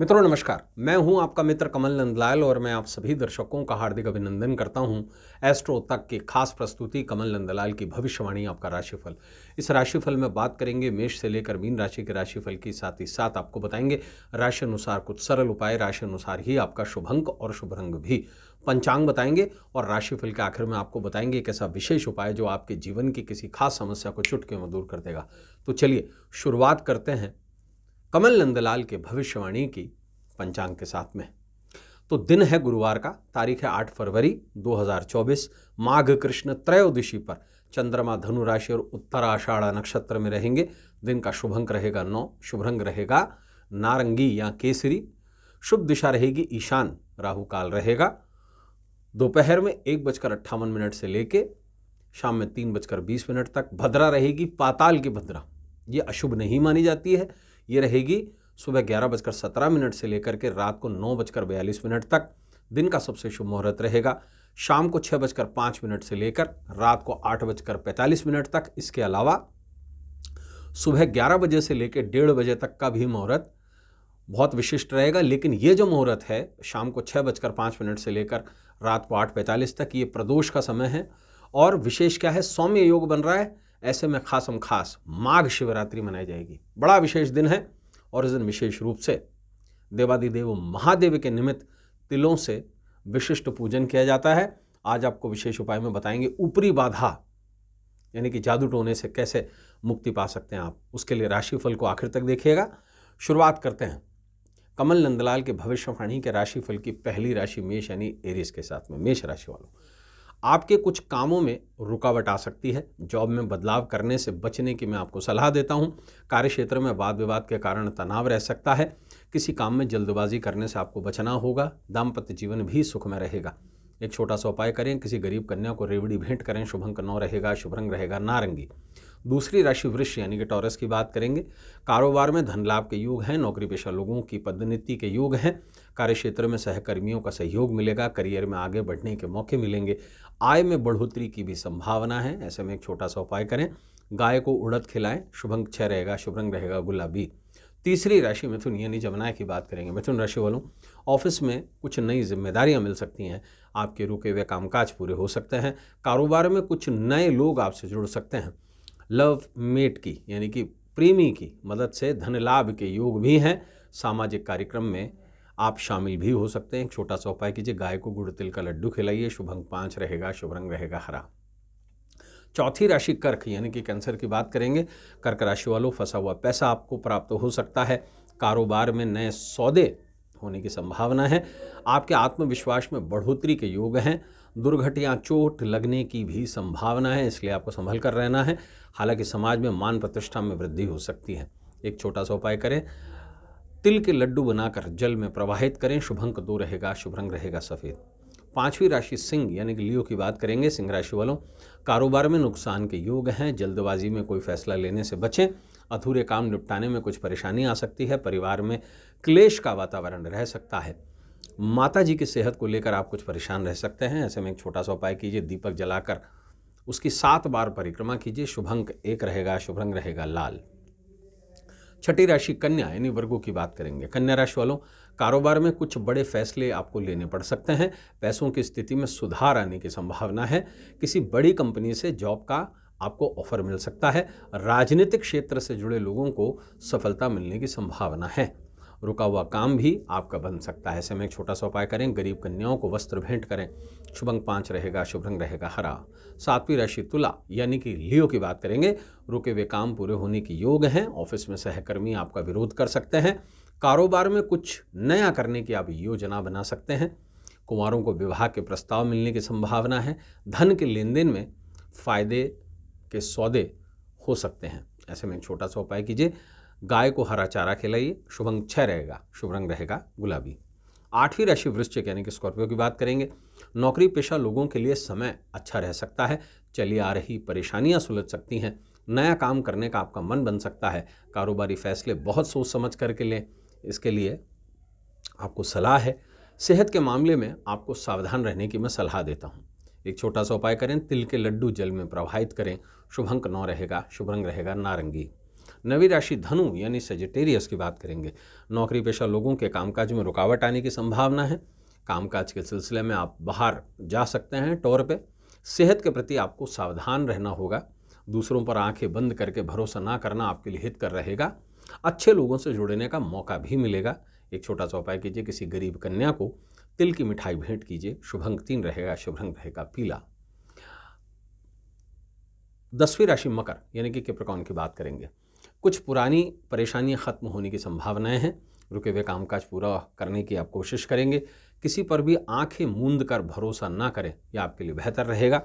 मित्रों नमस्कार मैं हूं आपका मित्र कमल नंदलाल और मैं आप सभी दर्शकों का हार्दिक अभिनंदन करता हूं एस्ट्रो तक की खास प्रस्तुति कमल नंदलाल की भविष्यवाणी आपका राशिफल इस राशिफल में बात करेंगे मेष से लेकर मीन राशि के राशिफल की साथ ही साथ आपको बताएंगे राशि अनुसार कुछ सरल उपाय राशि अनुसार ही आपका शुभंक और शुभ रंग भी पंचांग बताएंगे और राशिफल के आखिर में आपको बताएंगे एक ऐसा विशेष उपाय जो आपके जीवन की किसी खास समस्या को चुटके में दूर कर देगा तो चलिए शुरुआत करते हैं कमल नंदलाल के भविष्यवाणी की पंचांग के साथ में तो दिन है गुरुवार का तारीख है 8 फरवरी 2024 माघ कृष्ण त्रयोदशी पर चंद्रमा धनु राशि और उत्तराषाढ़ा नक्षत्र में रहेंगे दिन का शुभंक रहेगा नौ शुभ रंग रहेगा नारंगी या केसरी शुभ दिशा रहेगी ईशान राहु काल रहेगा दोपहर में एक बजकर अट्ठावन मिनट से लेके शाम में तीन बजकर बीस मिनट तक भद्रा रहेगी पाताल की भद्रा ये अशुभ नहीं मानी जाती है ये रहेगी सुबह ग्यारह बजकर सत्रह मिनट से लेकर के रात को नौ बजकर बयालीस मिनट तक दिन का सबसे शुभ मुहूर्त रहेगा शाम को छः बजकर पाँच मिनट से लेकर रात को आठ बजकर पैंतालीस मिनट तक इसके अलावा सुबह ग्यारह बजे से लेकर डेढ़ बजे तक का भी मुहूर्त बहुत विशिष्ट रहेगा लेकिन ये जो मुहूर्त है शाम को छः बजकर पाँच मिनट से लेकर रात को आठ पैंतालीस तक ये प्रदोष का समय है और विशेष क्या है सौम्य योग बन रहा है ऐसे में खासम खास माघ शिवरात्रि मनाई जाएगी बड़ा विशेष दिन है और इस दिन विशेष रूप से देवादिदेव महादेव के निमित्त तिलों से विशिष्ट पूजन किया जाता है आज आपको विशेष उपाय में बताएंगे ऊपरी बाधा यानी कि जादू टोने से कैसे मुक्ति पा सकते हैं आप उसके लिए राशिफल को आखिर तक देखिएगा शुरुआत करते हैं कमल नंदलाल के भविष्यवाणी के राशिफल की पहली राशि मेष यानी एरिस के साथ में मेष राशि वालों आपके कुछ कामों में रुकावट आ सकती है जॉब में बदलाव करने से बचने की मैं आपको सलाह देता हूँ कार्य क्षेत्र में वाद विवाद के कारण तनाव रह सकता है किसी काम में जल्दबाजी करने से आपको बचना होगा दाम्पत्य जीवन भी सुख में रहेगा एक छोटा सा उपाय करें किसी गरीब कन्या को रेवड़ी भेंट करें शुभंक नौ रहेगा शुभ रंग रहेगा नारंगी दूसरी राशि वृक्ष यानी कि टॉरस की बात करेंगे कारोबार में धन लाभ के योग हैं नौकरी पेशा लोगों की पदोन्नति के योग हैं कार्यक्षेत्र में सहकर्मियों का सहयोग मिलेगा करियर में आगे बढ़ने के मौके मिलेंगे आय में बढ़ोतरी की भी संभावना है ऐसे में एक छोटा सा उपाय करें गाय को उड़द खिलाएं शुभंग छह छः रहेगा शुभरंग रहेगा गुलाबी तीसरी राशि मिथुन यानी जमुना की बात करेंगे मिथुन राशि वालों ऑफिस में कुछ नई जिम्मेदारियां मिल सकती हैं आपके रुके हुए कामकाज पूरे हो सकते हैं कारोबार में कुछ नए लोग आपसे जुड़ सकते हैं लव मेट की यानी कि प्रेमी की मदद से धन लाभ के योग भी हैं सामाजिक कार्यक्रम में आप शामिल भी हो सकते हैं एक छोटा सा उपाय कीजिए गाय को गुड़ तिल का लड्डू खिलाइए शुभ अंक पाँच रहेगा शुभ रंग रहेगा हरा चौथी राशि कर्क यानी कि कैंसर की बात करेंगे कर्क राशि वालों फंसा हुआ पैसा आपको प्राप्त हो सकता है कारोबार में नए सौदे होने की संभावना है आपके आत्मविश्वास में बढ़ोतरी के योग हैं दुर्घट चोट लगने की भी संभावना है इसलिए आपको संभल कर रहना है हालांकि समाज में मान प्रतिष्ठा में वृद्धि हो सकती है एक छोटा सा उपाय करें तिल के लड्डू बनाकर जल में प्रवाहित करें शुभ अंक दो रहेगा शुभ रंग रहेगा सफ़ेद पांचवी राशि सिंह यानी कि लियो की बात करेंगे सिंह राशि वालों कारोबार में नुकसान के योग हैं जल्दबाजी में कोई फैसला लेने से बचें अधूरे काम निपटाने में कुछ परेशानी आ सकती है परिवार में क्लेश का वातावरण रह सकता है माता जी की सेहत को लेकर आप कुछ परेशान रह सकते हैं ऐसे में एक छोटा सा उपाय कीजिए दीपक जलाकर उसकी सात बार परिक्रमा कीजिए शुभ अंक एक रहेगा शुभ रहेगा लाल छठी राशि कन्या यानी वर्गों की बात करेंगे कन्या राशि वालों कारोबार में कुछ बड़े फैसले आपको लेने पड़ सकते हैं पैसों की स्थिति में सुधार आने की संभावना है किसी बड़ी कंपनी से जॉब का आपको ऑफर मिल सकता है राजनीतिक क्षेत्र से जुड़े लोगों को सफलता मिलने की संभावना है रुका हुआ काम भी आपका बन सकता है ऐसे में एक छोटा सा उपाय करें गरीब कन्याओं को वस्त्र भेंट करें शुभ अंक पाँच रहेगा शुभ रंग रहेगा हरा सातवीं राशि तुला यानी कि लियो की बात करेंगे रुके हुए काम पूरे होने के योग हैं ऑफिस में सहकर्मी आपका विरोध कर सकते हैं कारोबार में कुछ नया करने की आप योजना बना सकते हैं कुमारों को विवाह के प्रस्ताव मिलने की संभावना है धन के लेन देन में फायदे के सौदे हो सकते हैं ऐसे में छोटा सा उपाय कीजिए गाय को हरा चारा खिलाइए शुभ अंक छः रहेगा शुभ रंग रहेगा गुलाबी आठवीं राशि वृश्चिक यानी कि स्कॉर्पियो की बात करेंगे नौकरी पेशा लोगों के लिए समय अच्छा रह सकता है चली आ रही परेशानियां सुलझ सकती हैं नया काम करने का आपका मन बन सकता है कारोबारी फैसले बहुत सोच समझ करके लें इसके लिए आपको सलाह है सेहत के मामले में आपको सावधान रहने की मैं सलाह देता हूँ एक छोटा सा उपाय करें तिल के लड्डू जल में प्रवाहित करें शुभ अंक नौ रहेगा शुभ रंग रहेगा नारंगी नवी राशि धनु यानी सेजिटेरियस की बात करेंगे नौकरी पेशा लोगों के कामकाज में रुकावट आने की संभावना है कामकाज के सिलसिले में आप बाहर जा सकते हैं टोर पे सेहत के प्रति आपको सावधान रहना होगा दूसरों पर आंखें बंद करके भरोसा ना करना आपके लिए हित कर रहेगा अच्छे लोगों से जुड़ने का मौका भी मिलेगा एक छोटा सा उपाय कीजिए किसी गरीब कन्या को तिल की मिठाई भेंट कीजिए शुभंग तीन रहेगा शुभंग रहेगा पीला दसवीं राशि मकर यानी कि कैप्रिकॉन की बात करेंगे कुछ पुरानी परेशानियां ख़त्म होने की संभावनाएं हैं रुके हुए कामकाज पूरा करने की आप कोशिश करेंगे किसी पर भी आंखें मूंद कर भरोसा ना करें यह आपके लिए बेहतर रहेगा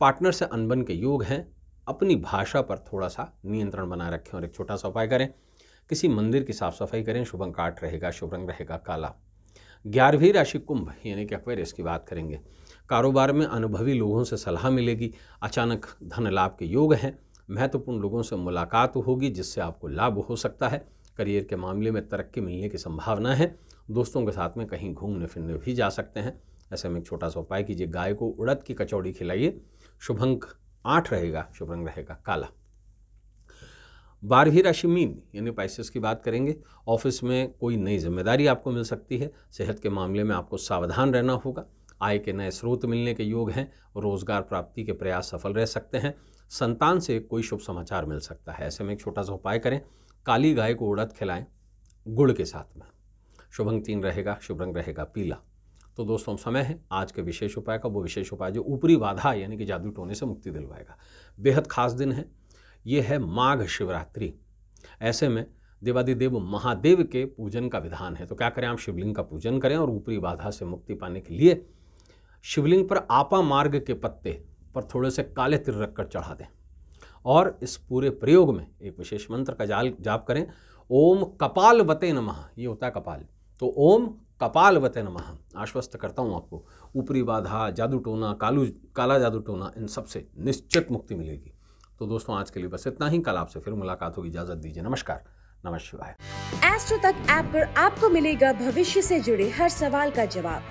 पार्टनर से अनबन के योग हैं अपनी भाषा पर थोड़ा सा नियंत्रण बनाए रखें और एक छोटा सा उपाय करें किसी मंदिर की साफ सफाई करें शुभ काट रहेगा शुभ रंग रहेगा काला ग्यारहवीं राशि कुंभ यानी कि अक्वेर इसकी बात करेंगे कारोबार में अनुभवी लोगों से सलाह मिलेगी अचानक धन लाभ के योग हैं महत्वपूर्ण लोगों से मुलाकात होगी जिससे आपको लाभ हो सकता है करियर के मामले में तरक्की मिलने की संभावना है दोस्तों के साथ में कहीं घूमने फिरने भी जा सकते हैं ऐसे में एक छोटा सा उपाय कीजिए गाय को उड़द की कचौड़ी खिलाइए शुभंक आठ रहेगा शुभ रंग रहेगा काला बारहवीं राशि मीन यानी पाइसिस की बात करेंगे ऑफिस में कोई नई जिम्मेदारी आपको मिल सकती है सेहत के मामले में आपको सावधान रहना होगा आय के नए स्रोत मिलने के योग हैं रोजगार प्राप्ति के प्रयास सफल रह सकते हैं संतान से कोई शुभ समाचार मिल सकता है ऐसे में एक छोटा सा उपाय करें काली गाय को उड़द खिलाएं गुड़ के साथ में शुभ अंग तीन रहेगा शुभ रंग रहेगा पीला तो दोस्तों समय है आज के विशेष उपाय का वो विशेष उपाय जो ऊपरी बाधा यानी कि जादू टोने से मुक्ति दिलवाएगा बेहद खास दिन है ये है माघ शिवरात्रि ऐसे में देवादिदेव महादेव के पूजन का विधान है तो क्या करें आप शिवलिंग का पूजन करें और ऊपरी बाधा से मुक्ति पाने के लिए शिवलिंग पर आपा मार्ग के पत्ते पर थोड़े से काले तिर रख कर चढ़ा दें और इस पूरे प्रयोग में एक विशेष मंत्र का जाल जाप करें ओम कपाल वते नमः ये होता है कपाल तो ओम कपाल वते नमः आश्वस्त करता हूँ आपको ऊपरी बाधा जादू टोना कालू काला जादू टोना इन सबसे निश्चित मुक्ति मिलेगी तो दोस्तों आज के लिए बस इतना ही कल आपसे फिर मुलाकात होगी इजाजत दीजिए नमस्कार नमस्कार एस्ट्रो तक ऐप आप पर आपको मिलेगा भविष्य से जुड़े हर सवाल का जवाब